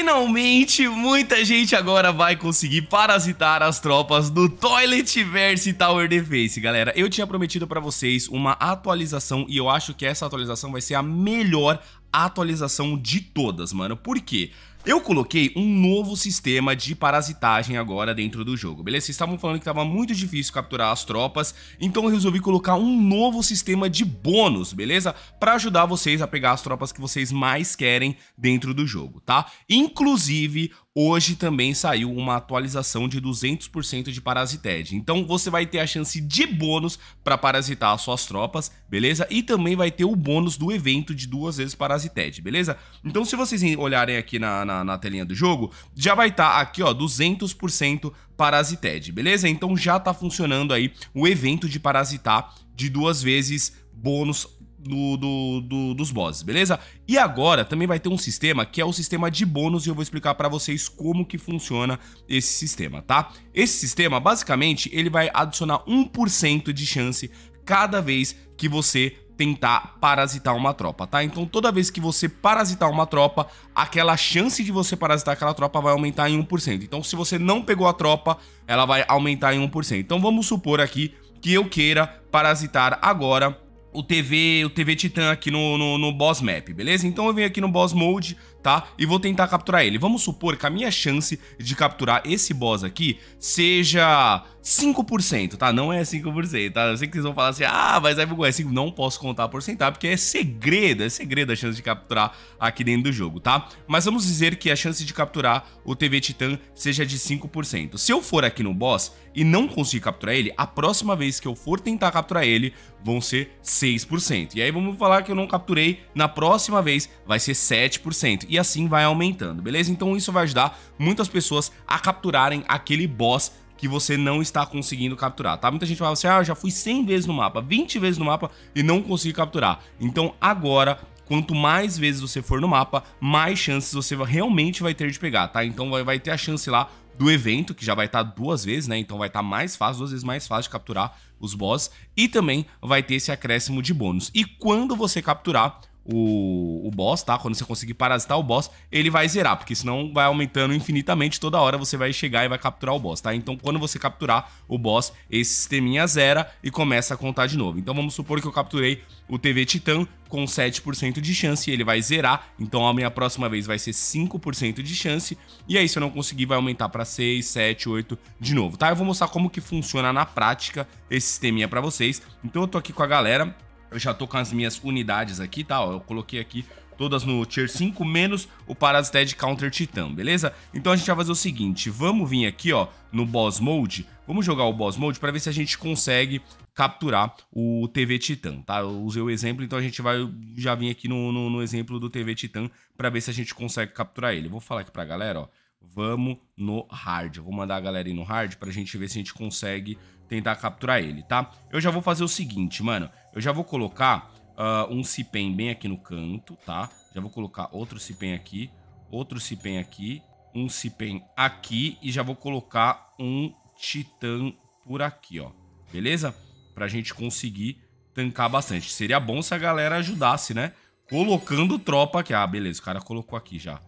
Finalmente, muita gente agora vai conseguir parasitar as tropas do Toiletverse Tower Defense, galera. Eu tinha prometido pra vocês uma atualização e eu acho que essa atualização vai ser a melhor atualização de todas, mano. Por quê? Eu coloquei um novo sistema de parasitagem agora dentro do jogo, beleza? Vocês estavam falando que estava muito difícil capturar as tropas, então eu resolvi colocar um novo sistema de bônus, beleza? Para ajudar vocês a pegar as tropas que vocês mais querem dentro do jogo, tá? Inclusive, Hoje também saiu uma atualização de 200% de Parasited. Então você vai ter a chance de bônus para parasitar as suas tropas, beleza? E também vai ter o bônus do evento de duas vezes Parasited, beleza? Então se vocês olharem aqui na, na, na telinha do jogo, já vai estar tá aqui ó, 200% Parasited, beleza? Então já tá funcionando aí o evento de parasitar de duas vezes bônus do, do, do, dos bosses, beleza? E agora também vai ter um sistema que é o sistema de bônus e eu vou explicar para vocês como que funciona esse sistema, tá? Esse sistema, basicamente, ele vai adicionar 1% de chance cada vez que você tentar parasitar uma tropa, tá? Então toda vez que você parasitar uma tropa, aquela chance de você parasitar aquela tropa vai aumentar em 1%. Então se você não pegou a tropa, ela vai aumentar em 1%. Então vamos supor aqui que eu queira parasitar agora o TV, o TV Titan aqui no, no, no boss map, beleza? Então eu venho aqui no boss mode, tá? E vou tentar capturar ele. Vamos supor que a minha chance de capturar esse boss aqui seja 5%, tá? Não é 5%, tá? Eu sei que vocês vão falar assim, ah, mas aí é 5%. É não posso contar a porcentagem, porque é segredo, é segredo a chance de capturar aqui dentro do jogo, tá? Mas vamos dizer que a chance de capturar o TV Titan seja de 5%. Se eu for aqui no boss e não conseguir capturar ele, a próxima vez que eu for tentar capturar ele, vão ser 6%. E aí vamos falar que eu não capturei, na próxima vez vai ser 7% e assim vai aumentando, beleza? Então isso vai ajudar muitas pessoas a capturarem aquele boss que você não está conseguindo capturar, tá? Muita gente fala assim, ah, já fui 100 vezes no mapa, 20 vezes no mapa e não consegui capturar. Então agora, quanto mais vezes você for no mapa, mais chances você realmente vai ter de pegar, tá? Então vai, vai ter a chance lá do evento, que já vai estar tá duas vezes, né? Então vai estar tá mais fácil, duas vezes mais fácil de capturar os boss. E também vai ter esse acréscimo de bônus. E quando você capturar, o, o boss, tá? Quando você conseguir parasitar o boss, ele vai zerar, porque senão vai aumentando infinitamente toda hora você vai chegar e vai capturar o boss, tá? Então quando você capturar o boss, esse sisteminha zera e começa a contar de novo. Então vamos supor que eu capturei o TV Titã com 7% de chance, ele vai zerar, então a minha próxima vez vai ser 5% de chance, e aí se eu não conseguir vai aumentar para 6, 7, 8 de novo, tá? Eu vou mostrar como que funciona na prática esse sisteminha para vocês. Então eu tô aqui com a galera eu já tô com as minhas unidades aqui, tá? eu coloquei aqui todas no Tier 5, menos o Parasite Counter Titan, beleza? Então a gente vai fazer o seguinte, vamos vir aqui, ó, no Boss Mode, vamos jogar o Boss Mode para ver se a gente consegue capturar o TV Titan, tá? Eu usei o exemplo, então a gente vai já vir aqui no, no, no exemplo do TV Titan para ver se a gente consegue capturar ele. Vou falar aqui pra galera, ó, Vamos no hard. Eu vou mandar a galera ir no hard pra gente ver se a gente consegue tentar capturar ele, tá? Eu já vou fazer o seguinte, mano. Eu já vou colocar uh, um Cipen bem aqui no canto, tá? Já vou colocar outro Cipen aqui, outro Cipen aqui, um Cipen aqui e já vou colocar um Titã por aqui, ó. Beleza? Pra gente conseguir tancar bastante. Seria bom se a galera ajudasse, né? Colocando tropa aqui. Ah, beleza. O cara colocou aqui já.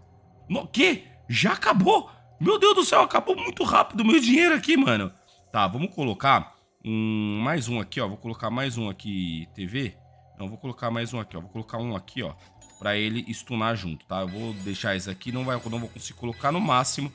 No quê? Já acabou? Meu Deus do céu, acabou muito rápido meu dinheiro aqui, mano. Tá, vamos colocar um, mais um aqui, ó. Vou colocar mais um aqui, TV. Não, vou colocar mais um aqui, ó. Vou colocar um aqui, ó. Pra ele stunar junto, tá? Eu vou deixar esse aqui, não, vai, não vou conseguir colocar no máximo.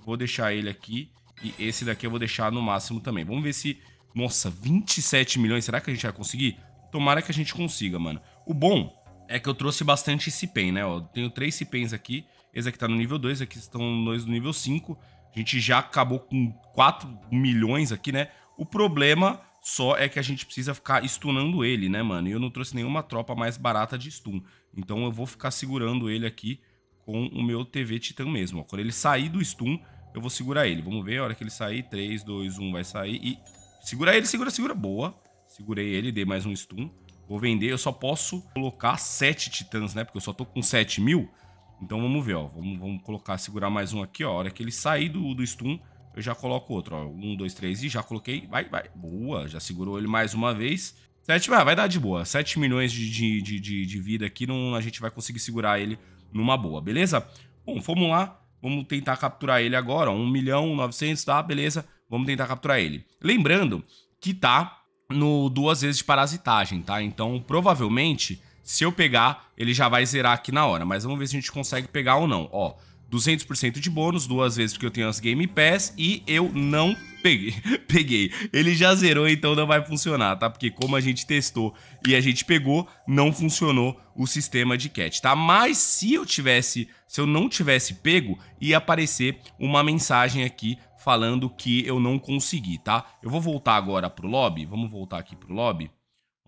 Vou deixar ele aqui. E esse daqui eu vou deixar no máximo também. Vamos ver se... Nossa, 27 milhões. Será que a gente vai conseguir? Tomara que a gente consiga, mano. O bom é que eu trouxe bastante CPEN, né? Ó, eu tenho três cipens aqui. Esse aqui tá no nível 2, aqui estão dois no nível 5. A gente já acabou com 4 milhões aqui, né? O problema só é que a gente precisa ficar stunando ele, né, mano? E eu não trouxe nenhuma tropa mais barata de stun. Então eu vou ficar segurando ele aqui com o meu TV Titan mesmo. Quando ele sair do stun, eu vou segurar ele. Vamos ver a hora que ele sair. 3, 2, 1, vai sair e... Segura ele, segura, segura. Boa. Segurei ele, dei mais um stun. Vou vender, eu só posso colocar 7 titãs, né? Porque eu só tô com 7 mil. Então vamos ver, ó. Vamos, vamos colocar, segurar mais um aqui, ó. A hora que ele sair do, do stun, eu já coloco outro, ó. Um, dois, três e já coloquei. Vai, vai. Boa, já segurou ele mais uma vez. Sete, vai, vai dar de boa. 7 milhões de, de, de, de, vida aqui, não, a gente vai conseguir segurar ele numa boa, beleza? Bom, vamos lá. Vamos tentar capturar ele agora. 1 milhão, 900, tá? Beleza. Vamos tentar capturar ele. Lembrando que tá no duas vezes de parasitagem, tá? Então, provavelmente se eu pegar, ele já vai zerar aqui na hora. Mas vamos ver se a gente consegue pegar ou não. Ó, 200% de bônus, duas vezes porque eu tenho as Game Pass e eu não peguei. peguei. Ele já zerou, então não vai funcionar, tá? Porque como a gente testou e a gente pegou, não funcionou o sistema de cat, tá? Mas se eu tivesse, se eu não tivesse pego, ia aparecer uma mensagem aqui falando que eu não consegui, tá? Eu vou voltar agora pro lobby, vamos voltar aqui pro lobby.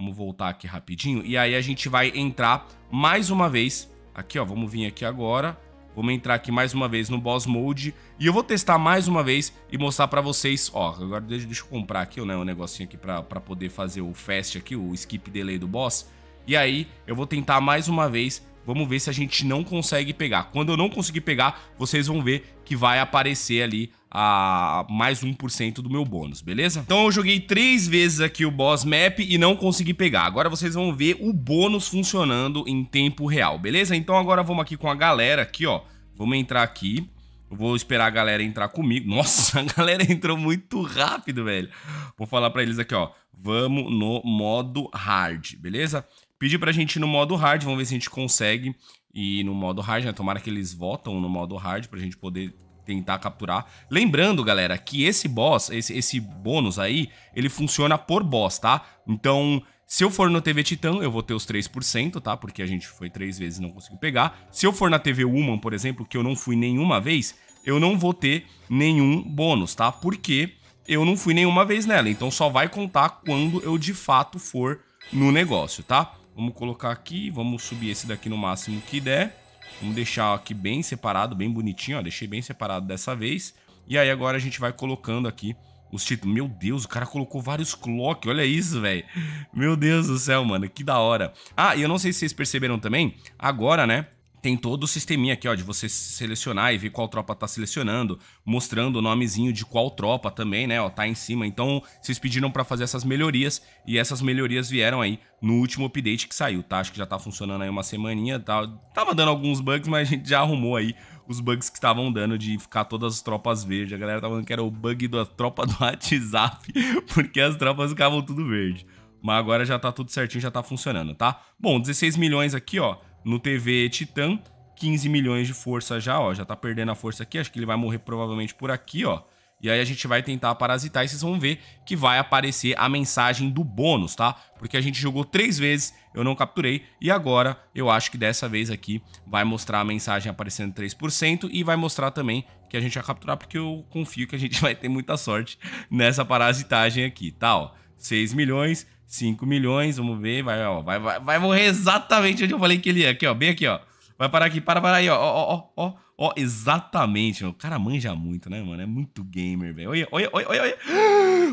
Vamos voltar aqui rapidinho. E aí a gente vai entrar mais uma vez. Aqui, ó. Vamos vir aqui agora. Vamos entrar aqui mais uma vez no Boss Mode. E eu vou testar mais uma vez e mostrar pra vocês. Ó, agora deixa, deixa eu comprar aqui né, um negocinho aqui pra, pra poder fazer o fast aqui, o skip delay do boss. E aí eu vou tentar mais uma vez. Vamos ver se a gente não consegue pegar. Quando eu não conseguir pegar, vocês vão ver que vai aparecer ali a mais 1% do meu bônus, beleza? Então eu joguei três vezes aqui o boss map e não consegui pegar. Agora vocês vão ver o bônus funcionando em tempo real, beleza? Então agora vamos aqui com a galera aqui, ó. Vamos entrar aqui. Eu vou esperar a galera entrar comigo. Nossa, a galera entrou muito rápido, velho. Vou falar pra eles aqui, ó. Vamos no modo hard, beleza? Pedi pra gente ir no modo hard, vamos ver se a gente consegue ir no modo hard, né? Tomara que eles votam no modo hard pra gente poder tentar capturar. Lembrando, galera, que esse boss, esse, esse bônus aí, ele funciona por boss, tá? Então, se eu for no TV Titã, eu vou ter os 3%, tá? Porque a gente foi três vezes e não conseguiu pegar. Se eu for na TV Human, por exemplo, que eu não fui nenhuma vez, eu não vou ter nenhum bônus, tá? Porque eu não fui nenhuma vez nela, então só vai contar quando eu de fato for no negócio, tá? Vamos colocar aqui, vamos subir esse daqui no máximo que der. Vamos deixar aqui bem separado, bem bonitinho, ó. Deixei bem separado dessa vez. E aí agora a gente vai colocando aqui os títulos. Meu Deus, o cara colocou vários clock. Olha isso, velho. Meu Deus do céu, mano. Que da hora. Ah, e eu não sei se vocês perceberam também. Agora, né? tem todo o sisteminha aqui, ó, de você selecionar e ver qual tropa tá selecionando, mostrando o nomezinho de qual tropa também, né, ó, tá em cima. Então, vocês pediram para fazer essas melhorias e essas melhorias vieram aí no último update que saiu, tá? Acho que já tá funcionando aí uma semaninha, tá? Tava dando alguns bugs, mas a gente já arrumou aí os bugs que estavam dando de ficar todas as tropas verdes. A galera tava falando que era o bug da tropa do WhatsApp, porque as tropas ficavam tudo verde. Mas agora já tá tudo certinho, já tá funcionando, tá? Bom, 16 milhões aqui, ó. No TV Titã, 15 milhões de força já, ó. Já tá perdendo a força aqui. Acho que ele vai morrer provavelmente por aqui, ó. E aí a gente vai tentar parasitar e vocês vão ver que vai aparecer a mensagem do bônus, tá? Porque a gente jogou três vezes, eu não capturei, e agora eu acho que dessa vez aqui vai mostrar a mensagem aparecendo 3% e vai mostrar também que a gente vai capturar, porque eu confio que a gente vai ter muita sorte nessa parasitagem aqui, tá? Ó, 6 milhões, 5 milhões, vamos ver. Vai, ó, vai, vai, vai morrer exatamente onde eu falei que ele ia. Aqui, ó, bem aqui, ó. Vai parar aqui, para, para aí, ó, ó, ó, ó, ó, exatamente. O cara manja muito, né, mano? É muito gamer, velho. Olha, olha, olha, olha,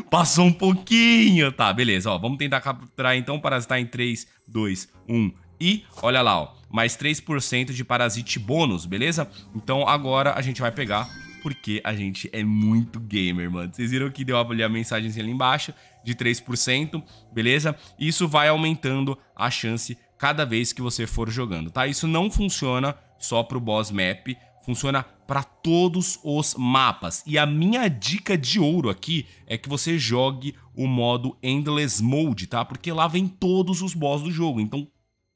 Passou um pouquinho. Tá, beleza, ó. Vamos tentar capturar então, parasitar em 3, 2, 1 e... Olha lá, ó. Mais 3% de parasite bônus, beleza? Então agora a gente vai pegar porque a gente é muito gamer, mano. Vocês viram que deu a mensagem ali embaixo de 3%, beleza? Isso vai aumentando a chance cada vez que você for jogando, tá? Isso não funciona só pro boss map, funciona para todos os mapas. E a minha dica de ouro aqui é que você jogue o modo Endless Mode, tá? Porque lá vem todos os boss do jogo. Então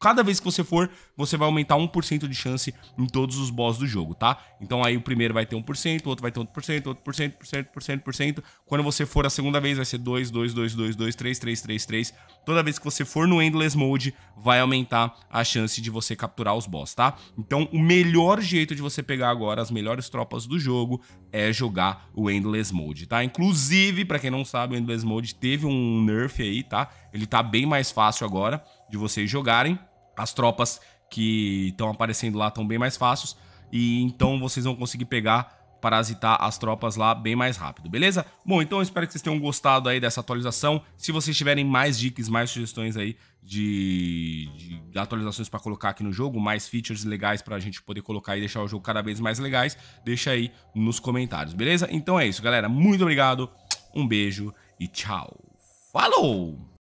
cada vez que você for, você vai aumentar 1% de chance em todos os boss do jogo, tá? Então aí o primeiro vai ter 1%, o outro vai ter 1%, outro por cento, por cento, por Quando você for a segunda vez, vai ser 2, 2, 2, 2, 2, 3, 3, 3, 3. Toda vez que você for no Endless Mode, vai aumentar a chance de você capturar os boss, tá? Então o melhor jeito de você pegar agora as melhores tropas do jogo é jogar o Endless Mode, tá? Inclusive, pra quem não sabe, o Endless Mode teve um nerf aí, tá? Ele tá bem mais fácil agora de vocês jogarem as tropas que estão aparecendo lá estão bem mais fáceis e então vocês vão conseguir pegar parasitar as tropas lá bem mais rápido, beleza? Bom, então eu espero que vocês tenham gostado aí dessa atualização. Se vocês tiverem mais dicas, mais sugestões aí de, de, de atualizações para colocar aqui no jogo, mais features legais para a gente poder colocar e deixar o jogo cada vez mais legais, deixa aí nos comentários, beleza? Então é isso, galera. Muito obrigado, um beijo e tchau. Falou!